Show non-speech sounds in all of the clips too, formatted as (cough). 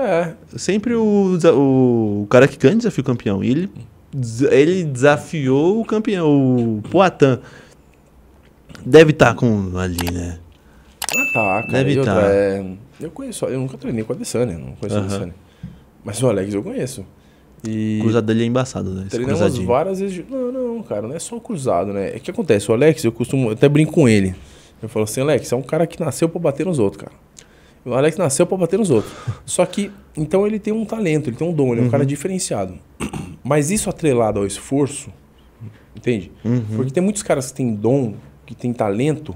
É. Sempre o, o, o cara que ganha desafio campeão. E ele, ele desafiou o campeão, o Poatan. Deve estar tá com ali, né? Ah, tá, cara. Deve estar. Tá. É, eu conheço, eu nunca treinei com a Adesanya, não conheço a Adesanya. Mas o Alex eu conheço. E cruzado dele é embaçado, né? Esse treinamos cruzadinho. várias vezes. Não, não, cara, não é só o cruzado, né? É que acontece, o Alex, eu costumo, eu até brinco com ele. Eu falo assim, Alex, é um cara que nasceu pra bater nos outros, cara. O Alex nasceu para bater nos outros. Só que, então ele tem um talento, ele tem um dom, ele é um cara uhum. diferenciado. (clears throat) Mas isso atrelado ao esforço, entende? Uhum. Porque tem muitos caras que têm dom, que têm talento,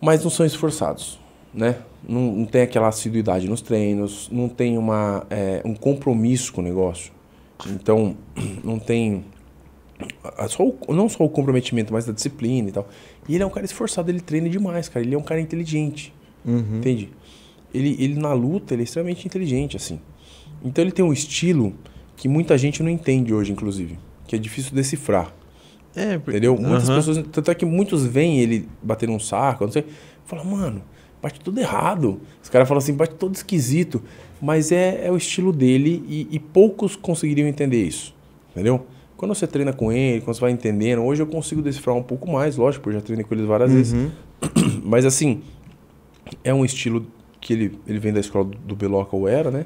mas não são esforçados, né? Não, não tem aquela assiduidade nos treinos, não tem uma, é, um compromisso com o negócio. Então, (clears throat) não tem só o, não só o comprometimento, mas da disciplina e tal. E ele é um cara esforçado, ele treina demais, cara. Ele é um cara inteligente. Uhum. Entende? Ele, ele na luta, ele é extremamente inteligente, assim. Então ele tem um estilo que muita gente não entende hoje, inclusive. Que é difícil decifrar. É, porque... Entendeu? Muitas uhum. pessoas. Tanto é que muitos veem ele bater um saco, não sei. Fala, mano, bate tudo errado. Os caras falam assim, bate todo esquisito. Mas é, é o estilo dele e, e, poucos conseguiriam entender isso. Entendeu? Quando você treina com ele, quando você vai entendendo, hoje eu consigo decifrar um pouco mais, lógico, porque eu já treinei com eles várias uhum. vezes. (clears throat) Mas assim, é um estilo que ele, ele vem da escola do, do ou era, né?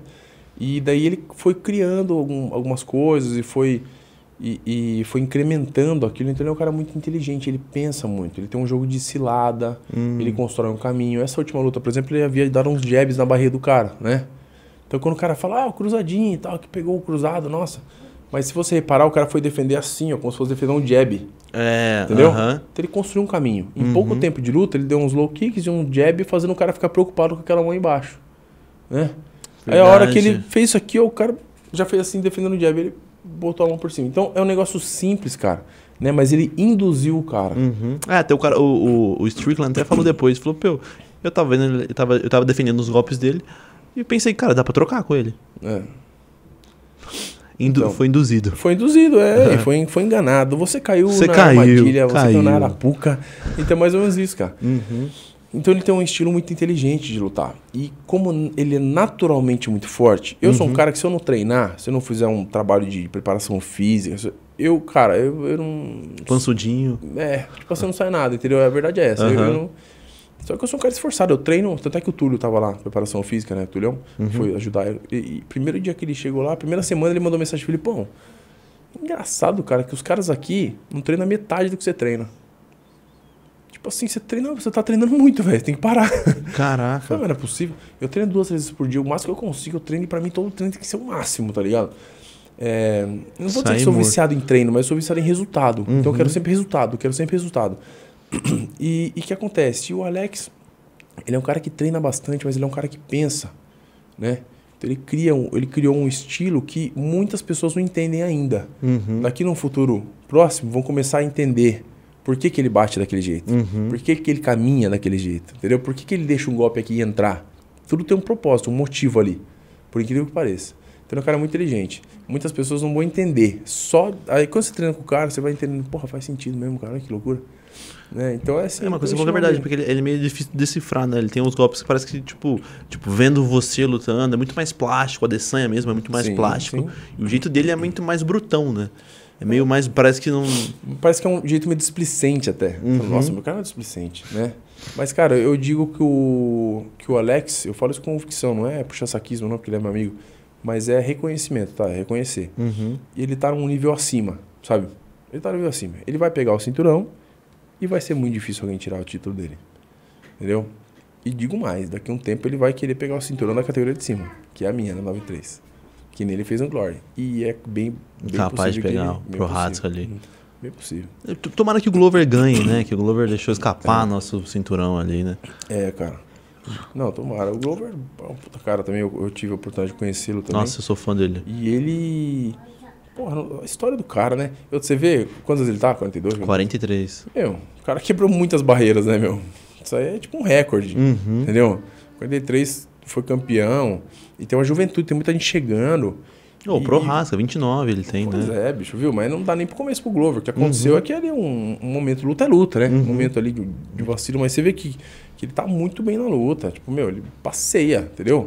E daí ele foi criando algum, algumas coisas e foi e, e, foi incrementando aquilo. Então ele é um cara muito inteligente, ele pensa muito, ele tem um jogo de cilada, hum. ele constrói um caminho. Essa última luta, por exemplo, ele havia dado uns jabs na barriga do cara, né? Então quando o cara fala, ah, o cruzadinho e tal, que pegou o cruzado, nossa. Mas se você reparar, o cara foi defender assim, ó, como se fosse defender um jab. É, entendeu? Uh -huh. Então ele construiu um caminho. Em pouco uhum. tempo de luta, ele deu uns low kicks e um jab, fazendo o cara ficar preocupado com aquela mão embaixo. Né? Verdade. Aí a hora que ele fez isso aqui, ó, o cara já fez assim, defendendo o jab, ele botou a mão por cima. Então é um negócio simples, cara. Né? Mas ele induziu o cara. Uhum. É, até o cara, o, o, o Strickland até falou depois, falou, pô, eu tava vendo, eu tava, eu tava defendendo os golpes dele e pensei, cara, dá pra trocar com ele. É. Indu então, foi induzido. Foi induzido, é. Uhum. (laughs) Foi, foi enganado. Você caiu você na caiu, armadilha, caiu. você caiu na arapuca. Então é mais ou menos isso, cara. Uhum. Então ele tem um estilo muito inteligente de lutar. E como ele é naturalmente muito forte, eu uhum. sou um uhum. cara que se eu não treinar, se eu não fizer um trabalho de preparação física, eu, cara, eu, eu não. Pansudinho. É, tipo assim, não sai nada, entendeu? A verdade é essa. Eu, eu não só que eu sou um cara esforçado, eu treino, tanto é que o Túlio tava lá, preparação física, né? Tulhão uhum. foi ajudar. E, e, primeiro dia que ele chegou lá, primeira semana ele mandou mensagem, Filipão, engraçado, cara, que os caras aqui não treinam metade do que você treina. Tipo assim, você treina, você tá treinando muito, velho, tem que parar. Caraca. Não era é possível. Eu treino duas vezes por dia, o máximo que eu consigo, eu treino e pra mim todo treino tem que ser o máximo, tá ligado? É, não vou Sai dizer que sou viciado em treino, mas sou viciado em resultado. Uhum. Então eu uhum. quero sempre resultado, quero sempre resultado. (clears throat) E o que acontece? o Alex, ele é um cara que treina bastante, mas ele é um cara que pensa, né? Então ele, cria um, ele criou um estilo que muitas pessoas não entendem ainda. Uhum. Daqui num futuro próximo, vão começar a entender por que, que ele bate daquele jeito, uhum. por que, que ele caminha daquele jeito, entendeu? Por que, que ele deixa um golpe aqui e entrar. Tudo tem um propósito, um motivo ali, por incrível que pareça. Então, ele é um cara muito inteligente. Muitas pessoas não vão entender. Só aí quando você treina com o cara, você vai entendendo, porra, faz sentido mesmo, cara, que loucura. Né? Então é assim. É uma coisa que é verdade, porque ele, ele, é meio difícil de decifrar, né? Ele tem uns golpes que parece que, tipo, tipo vendo você lutando, é muito mais plástico, a desanha mesmo é muito mais sim, plástico. Sim. E o jeito dele é muito mais brutão, né? É meio mais. Parece que não. Parece que é um jeito meio displicente até. Uhum. Nossa, meu cara é displicente, né? Mas, cara, eu digo que o, que o Alex, eu falo isso com ficção, não é puxar saquismo, não, porque ele é meu amigo mas é reconhecimento, tá? É reconhecer. Uhum. E ele tá num nível acima, sabe? Ele tá num nível acima. Ele vai pegar o cinturão e vai ser muito difícil alguém tirar o título dele. Entendeu? E digo mais, daqui a um tempo ele vai querer pegar o cinturão da categoria de cima, que é a minha, na né? 93. Que nele fez um Glory. E é bem, bem Capaz de pegar ele, pro Ratsko ali. Bem possível. Hum, tomara que o Glover ganhe, né? Que o Glover deixou escapar é. nosso cinturão ali, né? É, cara. Não, tomara. O Glover é um puta cara também. Eu, eu tive a oportunidade de conhecê-lo também. Nossa, eu sou fã dele. E ele. Porra, a história do cara, né? você vê quantos ele tá? 42? 43. Meu, o cara quebrou muitas barreiras, né, meu? Isso aí é tipo um recorde. Uhum. Entendeu? 43 foi campeão. E tem uma juventude, tem muita gente chegando. O pro Rasca, 29 é ele tem, pois né? Pois é, bicho, viu? Mas não dá nem pro começo pro Glover. O que aconteceu uhum. é que ali é um, um momento luta é luta, né? Uhum. Um momento ali de vacilo, mas você vê que, que ele tá muito bem na luta. Tipo, meu, ele passeia, entendeu?